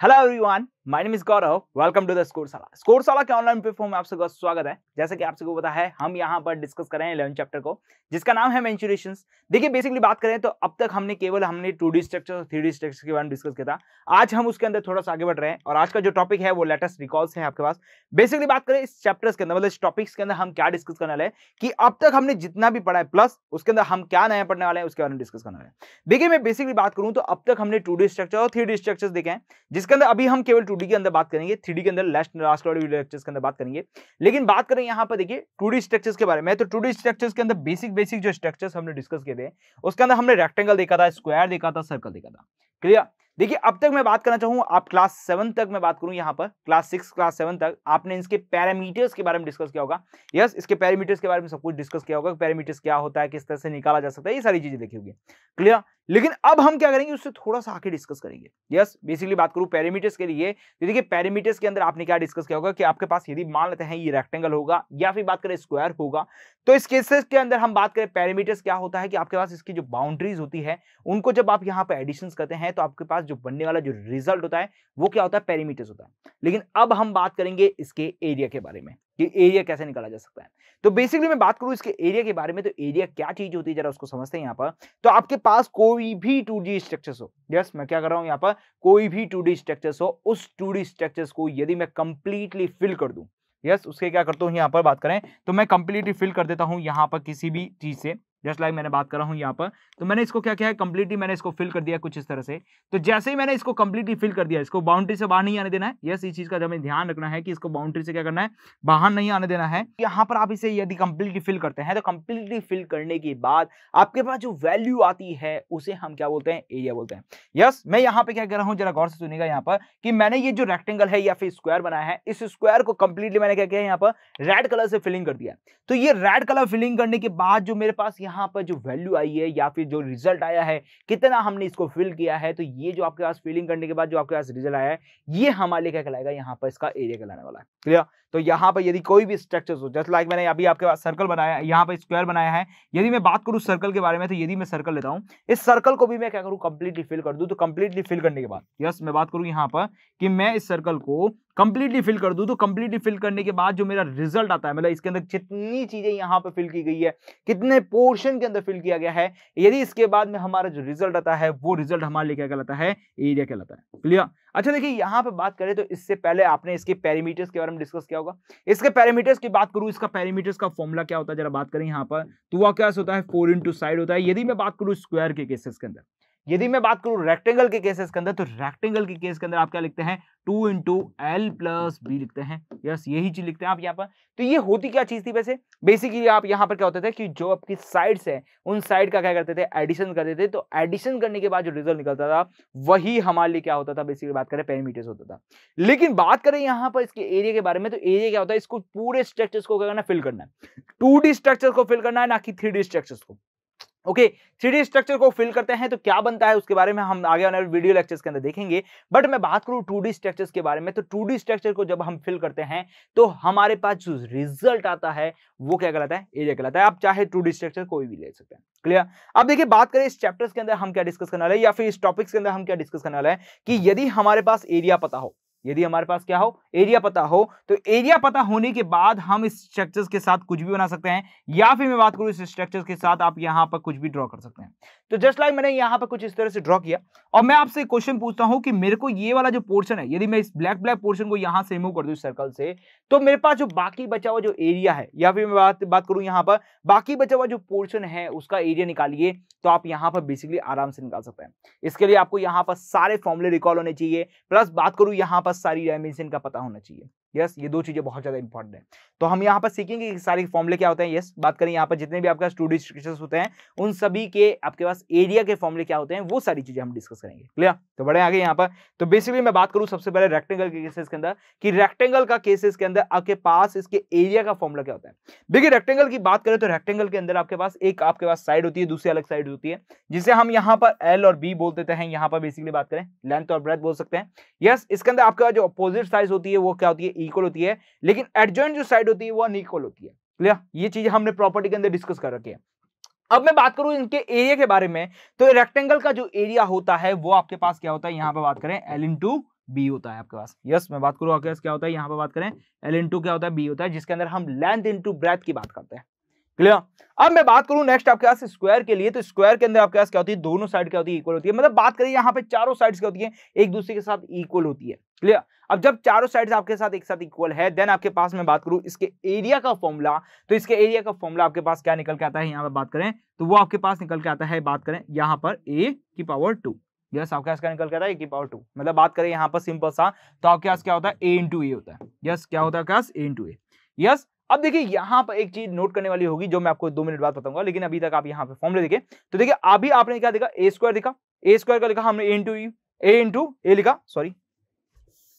Hello everyone, my name is Gaurav welcome to the score साला score साला के online platform में आप सबका स्वागत है जैसे कि आप सबको पता है हम यहां पर डिस्कस कर रहे हैं इलेवन चैप्टर को जिसका नाम है मेंचुरेशन देखिए बेसिकली बात करें तो अब तक हमने केवल हमने टू डी स्ट्रक्चर और थ्री डी स्ट्रक्चर के बारे में डिस्कस किया था आज हम उसके अंदर थोड़ा सा आगे बढ़ रहे हैं और आज का जो टॉपिक है वो लेटेस्ट रिकॉर्ड्स है आपके पास बेसिकली बात करें इस चैप्टर्स के अंदर मतलब इस टॉपिक्स के अंदर हम क्या डिस्कस करने वाले हैं कि अब तक हमने जितना भी पढ़ा है प्लस उसके अंदर हम क्या नया पढ़ने वाले हैं उसके बारे में डिस्कस करने वाले हैं देखिए मैं बेसिकली बात करूँ तो अब तक हमने टू डी स्ट्रक्चर और थ्री डी स्ट्रक्चर देखे हैं जिसके अंदर अभी हम केवल टू डी के अंदर बात करेंगे थ्री के अंदर लास्ट लास्ट वाले वीडियो लेक्चर्स के अंदर बात करेंगे लेकिन बात करें यहाँ पर देखिए टू स्ट्रक्चर्स के बारे में तो टू स्ट्रक्चर्स के अंदर बेसिक बेसिक जो स्ट्रक्चर्स हमने डिस्कस किए थे उसके अंदर हमने रेक्टेंगल देखा था स्क्वायर देखा था सर्कल देखा था क्लियर देखिए अब तक मैं बात करना चाहूँ आप क्लास सेवन तक मैं बात करूँ यहाँ पर क्लास सिक्स क्लास सेवन तक आपने इसके पैरामीटर्स के बारे में डिस्कस किया होगा यस इसके पैरामीटर्स के बारे में सब कुछ डिस्कस किया होगा पैरामीटर्स क्या होता है किस तरह से निकाला जा सकता है ये सारी चीजें देखी होगी क्लियर लेकिन अब हम क्या करेंगे उससे थोड़ा सा आके डिस्कस करेंगे यस बेसिकली बात करूं पैरामीटर्स के लिए तो देखिए पैरामीटर्स के अंदर आपने क्या डिस्कस किया होगा कि आपके पास यदि मान लेते हैं ये रेक्टेंगल होगा या फिर बात करें स्क्वायर होगा तो इस केसेस के अंदर हम बात करें पैरामीटर्स क्या होता है कि आपके पास इसकी जो बाउंड्रीज होती है उनको जब आप यहाँ पर एडिशन करते हैं तो आपके पास जो बनने वाला जो रिजल्ट होता है वो क्या होता है पैरामीटर्स होता है लेकिन अब हम बात करेंगे इसके एरिया के बारे में कि एरिया कैसे निकाला जा सकता है तो बेसिकली मैं बात करूं इसके एरिया के बारे में तो एरिया क्या चीज होती है जरा उसको समझते हैं यहाँ पर तो आपके पास कोई भी टू डी स्ट्रक्चर हो यस मैं क्या कर रहा हूँ यहाँ पर कोई भी टू डी स्ट्रक्चर हो उस टू डी स्ट्रक्चर को यदि मैं कंप्लीटली फिल कर दू यस उसके क्या करता हूँ यहाँ पर बात करें तो मैं कंप्लीटली फिल कर देता हूँ यहाँ पर किसी भी चीज से जस्ट लाइक मैंने बात कर रहा हूँ यहाँ पर तो मैंने इसको क्या किया है कम्प्लीटली मैंने इसको फिल कर दिया कुछ इस तरह से तो जैसे ही मैंने इसको कम्प्लीटली फिल कर दिया इसको बाउंड्री से बाहर नहीं आने देना है यस इस चीज़ का हमें ध्यान रखना है कि इसको बाउंड्री से क्या करना है बाहर नहीं आने देना है यहाँ पर आप इसे यदि कम्प्लीटली फिल करते हैं तो कम्प्लीटली फिल करने के बाद आपके पास जो वैल्यू आती है उसे हम क्या बोलते हैं एरिया बोलते हैं यस मैं यहाँ पे क्या कह रहा हूँ जरा गौर से सुनेगा यहाँ पर कि मैंने ये जो रेक्टेंगल है या फिर स्क्वायर बनाया है इस स्क्वायर को कम्प्लीटली मैंने क्या किया यहाँ पर रेड कलर से फिलिंग कर दिया तो ये रेड कलर फिलिंग करने के बाद जो मेरे पास यहाँ पर जो वैल्यू आई है या फिर जो रिजल्ट आया है कितना हमने इसको फिल किया है तो ये जो आपके पास फिलिंग करने के बाद जो आपके पास रिजल्ट आया है ये हमारे क्या कहलाएगा यहाँ पर इसका एरिया कहलाने वाला है क्लियर तो यहाँ पर यदि कोई भी स्ट्रक्चर हो जस्ट लाइक मैंने अभी आपके पास सर्कल बनाया है यहाँ पर स्क्वायर बनाया है यदि मैं बात करूँ सर्कल के बारे में तो यदि मैं सर्कल लेता हूँ इस सर्कल को भी मैं क्या करूँ कंप्लीटली फिल कर दूँ तो कंप्लीटली फिल करने के बाद यस मैं बात करूँ यहाँ पर कि मैं इस सर्कल को कंप्लीटली फिल कर दूं तो कंप्लीटली फिल करने के बाद जो मेरा रिजल्ट आता है मतलब इसके अंदर जितनी चीजें यहाँ पे फिल की गई है कितने पोर्शन के अंदर फिल किया गया है यदि इसके बाद में हमारा जो रिजल्ट आता है वो रिजल्ट हमारे लिए क्या कहलाता है एरिया कहलाता है क्लियर अच्छा देखिए यहाँ पे बात करें तो इससे पहले आपने इसके पैरामीटर्स के बारे में डिस्कस किया होगा इसके पैरामीटर्स की बात करूँ इसका पैरामीटर्स का फॉर्मुला क्या होता है जरा बात करें यहाँ पर तो वह क्या होता है फोर इंटू साइड होता है यदि मैं बात करूँ स्क्वायर के केसेस के अंदर यदि मैं बात करूं रेक्टेंगल के केसेस के अंदर तो रेक्टेंगल के केस के अंदर आप क्या लिखते हैं two into L plus B लिखते हैं यस यही चीज लिखते हैं आप यहाँ पर तो ये होती क्या चीज थी वैसे बेसिकली आप यहाँ पर क्या होते थे कि जो आपकी साइड्स है उन साइड का क्या करते थे एडिशन करते थे तो एडिशन करने के बाद जो रिजल्ट निकलता था वही हमारे लिए क्या होता था बेसिकली बात करें पेरीमीटर्स होता था लेकिन बात करें यहाँ पर इसके एरिया के बारे में तो एरिया क्या होता है इसको पूरे स्ट्रक्चर को क्या करना फिल करना है टू स्ट्रक्चर को फिल करना है ना कि थ्री स्ट्रक्चर को ओके थ्री स्ट्रक्चर को फिल करते हैं तो क्या बनता है उसके बारे में हम आगे आने वाले वीडियो लेक्चर्स के अंदर देखेंगे बट मैं बात करूं टू डी स्ट्रक्चर्स के बारे में तो टू डी स्ट्रक्चर को जब हम फिल करते हैं तो हमारे पास जो रिजल्ट आता है वो क्या कहलाता है एरिया कहलाता है आप चाहे टू डी स्ट्रक्चर कोई भी ले सकते हैं क्लियर अब देखिए बात करें इस चैप्टर्स के अंदर हम क्या डिस्कस करने वाले या फिर इस टॉपिक्स के अंदर हम क्या डिस्कस करने वाले हैं कि यदि हमारे पास एरिया पता हो यदि हमारे पास क्या हो एरिया पता हो तो एरिया पता होने के बाद हम इस स्ट्रक्चर्स के साथ कुछ भी बना सकते हैं या फिर मैं बात करूं इस स्ट्रक्चर्स के साथ आप यहां पर कुछ भी ड्रॉ कर सकते हैं तो जस्ट लाइक मैंने यहां पर कुछ इस तरह से ड्रॉ किया और मैं आपसे क्वेश्चन पूछता हूं कि मेरे को ये वाला जो पोर्शन है यदि मैं इस ब्लैक ब्लैक पोर्शन को यहां से रिमूव कर दू सर्कल से तो मेरे पास जो बाकी बचा हुआ जो एरिया है या फिर मैं बात बात करूं यहाँ पर बाकी बचा हुआ जो पोर्शन है उसका एरिया निकालिए तो आप यहाँ पर बेसिकली आराम से निकाल सकते हैं इसके लिए आपको यहाँ पर सारे फॉर्मुले रिकॉल होने चाहिए प्लस बात करूं यहाँ पर वापस सारी डायमेंशन का पता होना चाहिए यस ये दो चीजें बहुत ज्यादा इंपॉर्टेंट है तो हम यहाँ पर सीखेंगे कि सारे फॉर्मूले क्या होते हैं यस बात करें यहाँ पर जितने भी आपके पास टू होते हैं उन सभी के आपके पास एरिया के फॉर्मले क्या होते हैं वो सारी चीजें हम डिस्कस करेंगे क्लियर तो बड़े आगे यहाँ पर तो बेसिकली मैं बात करूँ सबसे पहले रेक्टेंगल के केसेस के अंदर कि रेक्टेंगल का केसेस के अंदर आपके पास इसके एरिया का फॉर्मुला क्या होता है देखिए रेक्टेंगल की बात करें तो रेक्टेंगल के अंदर आपके पास एक आपके पास साइड होती है दूसरी अलग साइड होती है जिसे हम यहाँ पर एल और बी बोल देते हैं यहाँ पर बेसिकली बात करें लेंथ और ब्रेथ बोल सकते हैं यस इसके अंदर आपके पास जो अपोजिट साइज होती है वो क्या होती है इक्वल होती है लेकिन एडजॉइंट जो साइड होती है वो अनइक्वल होती है क्लियर ये चीज हमने प्रॉपर्टी के अंदर डिस्कस कर रखी है अब मैं बात करूं इनके एरिया के बारे में तो रेक्टेंगल का जो एरिया होता है वो आपके पास क्या होता है यहाँ पे बात करें एल इन टू बी होता है आपके पास यस yes, मैं बात करूं आपके पास क्या होता है यहाँ पे बात करें एल इन क्या होता है बी होता है जिसके अंदर हम लेंथ इन टू ब्रेथ की बात करते हैं क्लियर अब मैं बात करूं नेक्स्ट आपके पास स्क्वायर के लिए तो स्क्वायर के अंदर आपके पास क्या होती है दोनों साइड क्या होती है इक्वल होती है मतलब बात करें यहाँ पे चारों साइड क्या होती है एक दूसरे के साथ इक्वल होती है क्लियर अब जब चारों साइड्स आपके साथ एक साथ इक्वल है देन आपके पास मैं बात करूं इसके एरिया का फॉर्मूला तो इसके एरिया का फॉर्मूला आपके पास क्या निकल के आता है यहाँ पर बात करें तो वो आपके पास निकल के आता है बात करें यहाँ पर ए की पावर टू यस आपके पास क्या निकल के आता है ए की पावर टू मतलब बात करें यहाँ पर सिंपल सा तो आपके पास क्या होता है ए इंटू होता है यस क्या होता है आपके पास ए इंटू ए यस अब देखिए यहाँ पर एक चीज नोट करने वाली होगी जो मैं आपको दो मिनट बाद बताऊंगा लेकिन अभी तक आप यहाँ पे फॉर्मूले देखें तो देखिए अभी आपने क्या देखा ए स्क्वायर देखा ए स्क्वायर का लिखा हमने ए इंटू ए इंटू ए लिखा सॉरी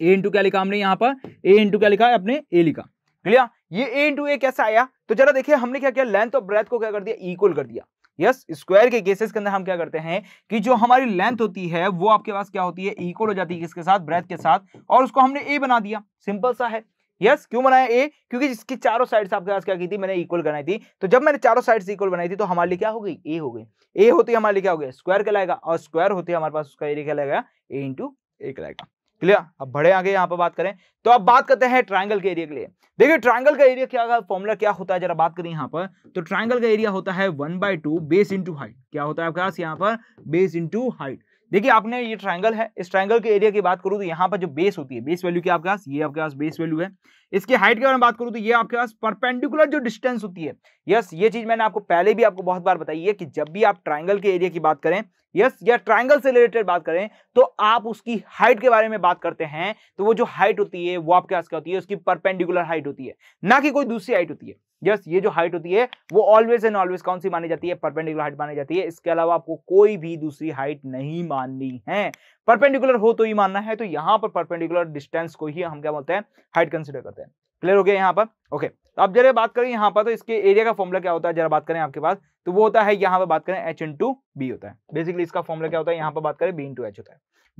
ए इंटू क्या लिखा हमने यहाँ पर ए इंटू क्या लिखा है अपने ए लिखा क्लियर ये ए इंटू ए कैसा आया तो जरा देखिए हमने क्या किया लेंथ और ब्रेथ को क्या कर दिया इक्वल कर दिया यस yes, स्क्वायर के केसेस के अंदर हम क्या करते हैं कि जो हमारी लेंथ होती है वो आपके पास क्या होती है इक्वल हो जाती है किसके साथ ब्रेथ के साथ और उसको हमने ए बना दिया सिंपल सा है यस yes, क्यों बनाया ए क्योंकि जिसकी चारों साइड्स आपके पास क्या की थी मैंने इक्वल बनाई थी तो जब मैंने चारों साइड इक्वल बनाई थी तो हमारे लिए क्या हो गई ए हो गई ए होती हमारे लिए क्या हो गया स्क्वायर कहलाएगा और स्क्वायर होती हमारे पास उसका एरिया कहलाएगा ए इंटू ए कहलाएगा क्लियर अब बड़े आगे यहाँ पर बात करें तो अब बात करते हैं ट्राइंगल के एरिया के लिए देखिए ट्राइंगल का एरिया क्या फॉर्मूला क्या होता है जरा बात करें यहाँ पर तो ट्राइंगल का एरिया होता है one by two base into height क्या होता है आपके पास यहाँ पर बेस इंटू हाइट देखिए आपने ये ट्राइंगल है इस ट्राइंगल के एरिया की बात करूँ तो यहाँ पर जो बेस होती है बेस वैल्यू की आपके पास ये आपके पास बेस वैल्यू है इसकी हाइट के बारे में बात करूँ तो ये आपके पास परपेंडिकुलर जो डिस्टेंस होती है यस ये चीज मैंने आपको पहले भी आपको बहुत बार बताई है कि जब भी आप ट्राइंगल के एरिया की बात करें यस या ट्राइंगल से रिलेटेड बात करें तो आप उसकी हाइट के बारे में बात करते हैं तो वो जो हाइट होती है वो आपके पास क्या होती है उसकी परपेंडिकुलर हाइट होती है ना कि कोई दूसरी हाइट होती है यस ये जो हाइट होती है वो ऑलवेज एंड ऑलवेज कौन सी मानी जाती है परपेंडिकुलर हाइट मानी जाती है इसके अलावा आपको कोई भी दूसरी हाइट नहीं माननी है परपेंडिकुलर हो तो ही मानना है तो यहाँ पर परपेंडिकुलर डिस्टेंस को ही हम क्या बोलते हैं हाइट कंसिडर करते हैं क्लियर हो गया यहाँ पर ओके तो अब जरा बात करें यहाँ पर तो इसके एरिया का फॉर्मुला क्या होता है जरा बात करें आपके पास तो वो होता है यहाँ पे बात करें एच इन टू बी होता है बेसिकली इसका फॉर्मुला क्या होता है यहाँ पे बात करें बी इंटू एच होता है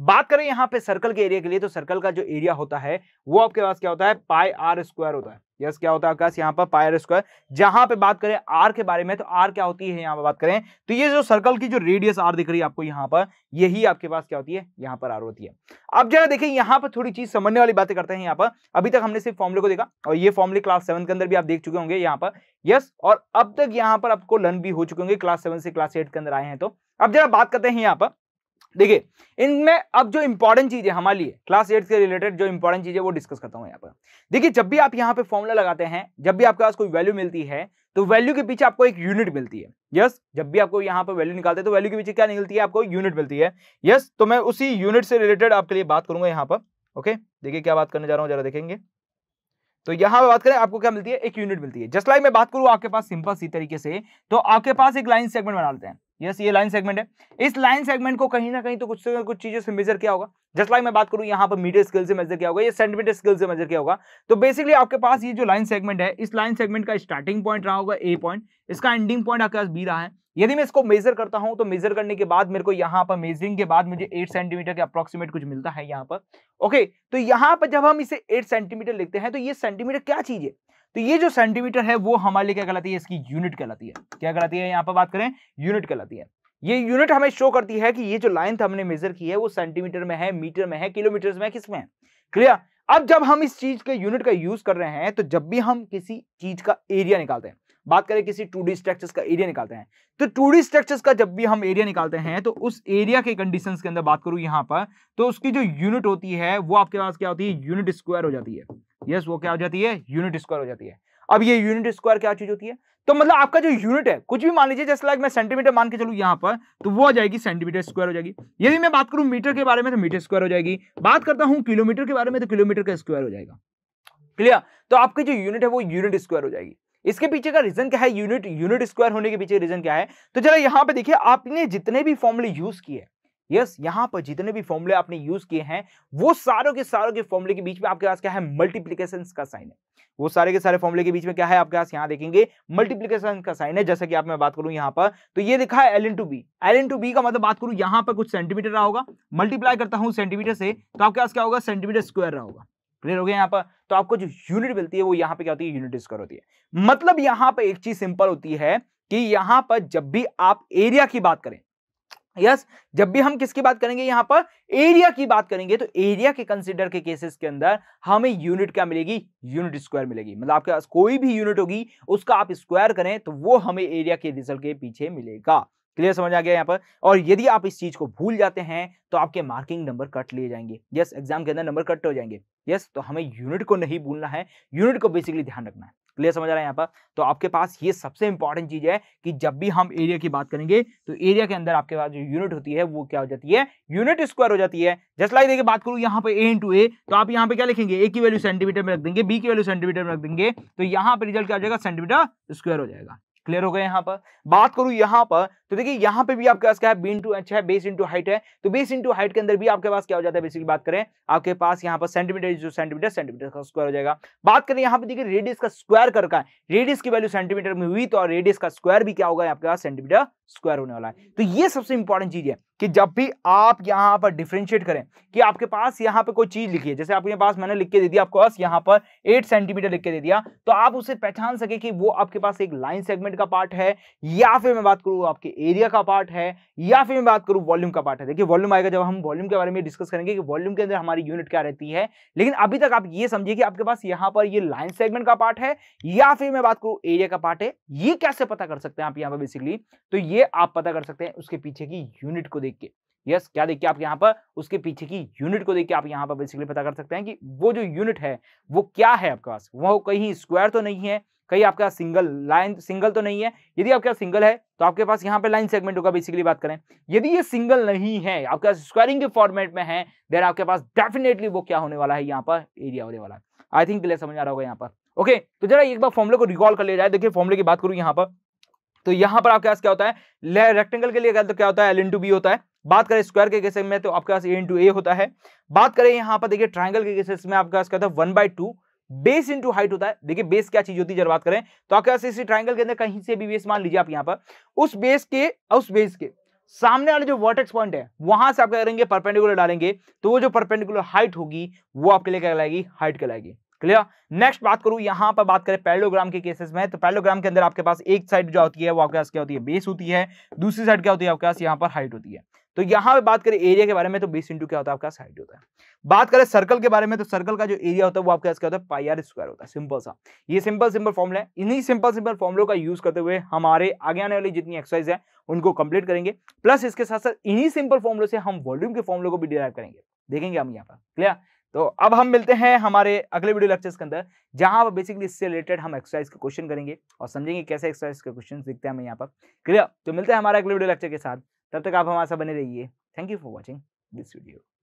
बात करें यहाँ पे सर्कल के एरिया के लिए तो सर्कल का जो एरिया होता है वो आपके पास क्या होता है पाई आर स्क्वायर होता है यस yes, क्या होता है आकाश यहाँ पर पाई आर स्क्वायर जहां पे बात करें आर के बारे में तो आर क्या होती है यहाँ पर बात करें तो ये जो सर्कल की जो रेडियस आर दिख रही है आपको यहाँ पर यही आपके पास क्या होती है यहाँ पर आर होती है अब जरा देखिए यहाँ पर थोड़ी चीज समझने वाली बातें करते हैं यहाँ पर अभी तक हमने सिर्फ फॉर्मुले को देखा और ये फॉर्मुले क्लास सेवन के अंदर भी आप देख चुके होंगे यहाँ पर यस और अब तक यहाँ पर आपको लर्न भी हो चुके होंगे क्लास सेवन से क्लास एट के अंदर आए हैं तो अब जरा बात करते हैं यहाँ पर देखिए इनमें अब जो इंपॉर्टेंट चीज है हमारे लिए क्लास एट से रिलेटेड जो इंपॉर्टेंट चीज है वो डिस्कस करता हूँ यहाँ पर देखिए जब भी आप यहाँ पे फॉर्मुला लगाते हैं जब भी आपके पास कोई वैल्यू मिलती है तो वैल्यू के पीछे आपको एक यूनिट मिलती है यस yes, जब भी आपको यहाँ पर वैल्यू निकालते हैं तो वैल्यू के पीछे क्या निकलती है आपको यूनिट मिलती है यस yes, तो मैं उसी यूनिट से रिलेटेड आपके लिए बात करूंगा यहाँ पर ओके देखिए क्या बात करने जा रहा हूँ जरा देखेंगे तो यहां पर बात करें आपको क्या मिलती है एक यूनिट मिलती है जस्ट लाइक मैं बात करूं आपके पास सिंपल सी तरीके से तो आपके पास एक लाइन सेगमेंट बना लेते हैं यस ये लाइन सेगमेंट है इस लाइन सेगमेंट को कहीं ना कहीं तो कुछ से कुछ चीजों से मेजर किया होगा जस्ट लाइक मैं बात करूं यहाँ पर मीटर स्केल से मेजर किया होगा ये सेंटीमीटर स्केल से मेजर किया होगा तो बेसिकली आपके पास ये जो लाइन सेगमेंट है इस लाइन सेगमेंट का स्टार्टिंग पॉइंट रहा होगा ए पॉइंट इसका एंडिंग पॉइंट आपके पास बी रहा है यदि मैं इसको मेजर करता हूं तो मेजर करने के बाद मेरे को यहां पर मेजरिंग के बाद मुझे एट सेंटीमीटर के अप्रोक्सीमेट कुछ मिलता है यहाँ पर ओके तो यहाँ पर जब हम इसे एट सेंटीमीटर लिखते हैं तो ये सेंटीमीटर क्या चीज है तो ये जो सेंटीमीटर है वो हमारे लिए क्या कहलाती है इसकी यूनिट कहलाती है क्या कहलाती है यहाँ पर बात करें यूनिट कहलाती है ये यूनिट हमें शो करती है कि ये जो लाइन हमने मेजर की है वो सेंटीमीटर में है मीटर में है किलोमीटर में है किसमें है क्लियर अब जब हम इस चीज के यूनिट का यूज कर रहे हैं तो जब भी हम किसी चीज का एरिया निकालते हैं बात करें किसी टू डी स्ट्रक्चर का एरिया निकालते हैं तो टू डी स्ट्रक्चर का जब भी हम एरिया निकालते हैं तो उस एरिया के कंडीशन के अंदर बात करूं यहाँ पर तो उसकी जो यूनिट होती है वो आपके पास क्या होती है यूनिट स्क्वायर हो जाती है यस वो क्या हो जाती है यूनिट स्क्वायर हो जाती है अब ये यूनिट स्क्वायर क्या चीज होती है तो मतलब आपका जो यूनिट है कुछ भी मान लीजिए जैसे लाइक मैं सेंटीमीटर मान के चलू यहाँ पर तो वो आ जाएगी सेंटीमीटर स्क्वायर हो जाएगी यदि मैं बात करूं मीटर के बारे में तो मीटर स्क्वायर हो जाएगी बात करता हूं किलोमीटर के बारे में तो किलोमीटर का स्क्वायर हो जाएगा क्लियर तो आपकी जो यूनिट है वो यूनिट स्क्वायर हो जाएगी इसके पीछे का रीजन क्या है यूनिट यूनिट स्क्वायर होने के पीछे रीजन क्या है तो चलो यहाँ पे देखिए आपने जितने भी फॉर्मुले यूज किए यस यहाँ पर जितने भी फॉर्मुले आपने यूज किए हैं वो सारों के सारों के फॉर्मुले के बीच में आपके पास क्या है मल्टीप्लीकेशन का साइन है वो सारे के सारे फॉर्मुले के बीच में क्या है आपके पास यहाँ देखेंगे मल्टीप्लीकेशन का साइन है जैसा कि आप मैं बात करूं यहाँ पर तो ये लिखा है L into B L into B का मतलब बात करूं यहाँ पर कुछ सेंटीमीटर रहा होगा मल्टीप्लाई करता हूँ सेंटीमीटर से तो आपके पास क्या होगा सेंटीमीटर स्क्वायर रहा होगा क्लियर हो गया यहाँ पर तो आपको जो यूनिट मिलती है वो यहाँ पे क्या होती है यूनिट स्क्वायर होती है मतलब यहाँ पर एक चीज सिंपल होती है कि यहाँ पर जब भी आप एरिया की बात करें यस yes, जब भी हम किसकी बात करेंगे यहाँ पर एरिया की बात करेंगे तो एरिया के कंसिडर के केसेस के अंदर हमें यूनिट क्या मिलेगी यूनिट स्क्वायर मिलेगी मतलब आपके पास कोई भी यूनिट होगी उसका आप स्क्वायर करें तो वो हमें एरिया के रिजल्ट के पीछे मिलेगा क्लियर समझ आ गया यहाँ पर और यदि आप इस चीज को भूल जाते हैं तो आपके मार्किंग नंबर कट लिए जाएंगे यस एग्जाम के अंदर नंबर कट हो जाएंगे यस तो हमें यूनिट को नहीं भूलना है यूनिट को बेसिकली ध्यान रखना है क्लियर समझ आ रहा है यहाँ पर तो आपके पास ये सबसे इंपॉर्टेंट चीज है कि जब भी हम एरिया की बात करेंगे तो एरिया के अंदर आपके पास जो यूनिट होती है वो क्या हो जाती है यूनिट स्क्वायर हो जाती है जस्ट लाइक देखिए बात करूँ यहाँ पे ए इंटू ए तो आप यहाँ पे क्या लिखेंगे ए की वैल्यू सेंटीमीटर में रख देंगे बी की वैल्यू सेंटीमीटर में रख देंगे तो यहाँ पे रिजल्ट क्या हो जाएगा सेंटीमीटर स्क्वायर हो जाएगा क्लियर हो गए यहाँ पर बात करूं यहाँ पर तो देखिए यहाँ पे भी आपके पास क्या है बीन टू एच है बेस इंटू हाइट है तो बेस इंटू हाइट के अंदर भी आपके पास क्या हो जाता है बेसिकली बात करें आपके पास यहाँ पर सेंटीमीटर जो सेंटीमीटर सेंटीमीटर का स्क्वायर हो जाएगा बात करें यहाँ पे देखिए रेडियस का स्क्वायर कर का रेडियस की वैल्यू सेंटीमीटर में हुई तो रेडियस का स्क्वायर भी क्या होगा आपके पास सेंटीमीटर स्क्वायर होने वाला है तो ये सबसे इंपॉर्टेंट चीज है कि जब भी आप यहाँ पर डिफ्रेंशिएट करें कि आपके पास यहाँ पर कोई चीज़ लिखी है जैसे आपके पास मैंने लिख के दे दिया आपको बस यहाँ पर एट सेंटीमीटर लिख के दे दिया तो आप उसे पहचान सके कि वो आपके पास एक लाइन सेगमेंट का पार्ट है या फिर मैं बात करूँ आपके एरिया का पार्ट है या फिर मैं बात करूँ वॉल्यूम का पार्ट है देखिए वॉल्यूम आएगा जब हम वॉल्यूम के बारे में डिस्कस करेंगे कि वॉल्यूम के अंदर हमारी यूनिट क्या रहती है लेकिन अभी तक आप ये समझिए कि आपके पास यहाँ पर ये लाइन सेगमेंट का पार्ट है या फिर मैं बात करूँ एरिया का पार्ट है ये कैसे पता कर सकते हैं आप यहाँ पर बेसिकली तो ये आप पता कर सकते हैं उसके पीछे की यूनिट को देख के यस yes, क्या देखिए आप यहाँ पर उसके पीछे की यूनिट को देखिए आप यहाँ पर बेसिकली पता कर सकते हैं कि वो जो यूनिट है वो क्या है आपके पास वो कहीं स्क्वायर तो नहीं है कहीं आपके पास सिंगल लाइन सिंगल तो नहीं है यदि आपके पास सिंगल है तो आपके पास यहाँ पे लाइन सेगमेंट होगा बेसिकली बात करें यदि ये सिंगल नहीं है आपके पास स्क्वायरिंग के फॉर्मेट में है देन आपके पास डेफिनेटली वो क्या होने वाला है यहाँ पर एरिया होने वाला है आई थिंक क्लियर समझ आ रहा होगा यहाँ पर ओके तो जरा एक बार फॉर्मुले को रिकॉल कर लिया जाए देखिए फॉर्मुले की बात करूँ यहाँ पर तो यहां पर आपके पास क्या होता है रेक्टेंगल के लिए तो क्या होता है एल इंटू बी होता है बात करें स्क्वायर के केसेस में तो आपके पास ए इंटू ए होता है बात करें यहाँ पर देखिए ट्राइंगल के केसेस में आपके पास क्या होता है one by two base into height होता है देखिए बेस क्या चीज होती है जब बात करें तो आपके पास इसी ट्राइंगल के अंदर कहीं से भी बेस मान लीजिए आप यहाँ पर उस बेस के उस बेस के सामने वाले जो वर्टेक्स पॉइंट है वहां से आप क्या करेंगे परपेंडिकुलर डालेंगे तो वो जो परपेंडिकुलर हाइट होगी वो आपके लिए क्या कहलाएगी हाइट कहलाएगी क्लियर नेक्स्ट बात करूं यहां पर बात करें पैलोग्राम के केसेस में तो पैलोग्राम के अंदर आपके पास एक साइड जो होती है वो आपके पास क्या होती है बेस होती है दूसरी साइड क्या होती है आपके पास यहाँ पर हाइट होती है तो यहाँ पे बात करें एरिया के बारे में तो बेस इंटू क्या होता है आपका साइड होता है बात करें सर्कल के बारे में तो सर्कल का जो एरिया होता है वो आपके क्या होता है पाई आर स्क्वायर होता है सिंपल सा ये सिंपल सिंपल फॉर्मुला है इन्हीं सिंपल सिंपल फॉर्मुलों का यूज करते हुए हमारे आगे आने वाली जितनी एक्सरसाइज है उनको कंप्लीट करेंगे प्लस इसके साथ साथ इन्हीं सिंपल फॉर्मुलों से हम वॉल्यूम के फॉर्मुलों को भी डिराइव करेंगे देखेंगे हम यहाँ पर क्लियर तो अब हम मिलते हैं हमारे अगले वीडियो लेक्चर्स के अंदर जहां पर बेसिकली इससे रिलेटेड हम एक्सरसाइज के क्वेश्चन करेंगे और समझेंगे कैसे एक्सरसाइज के क्वेश्चन दिखते हैं हमें यहाँ पर क्लियर तो मिलते हैं हमारे अगले वीडियो लेक्चर के साथ तब तक आप हमारे साथ बने रहिए thank you for watching this video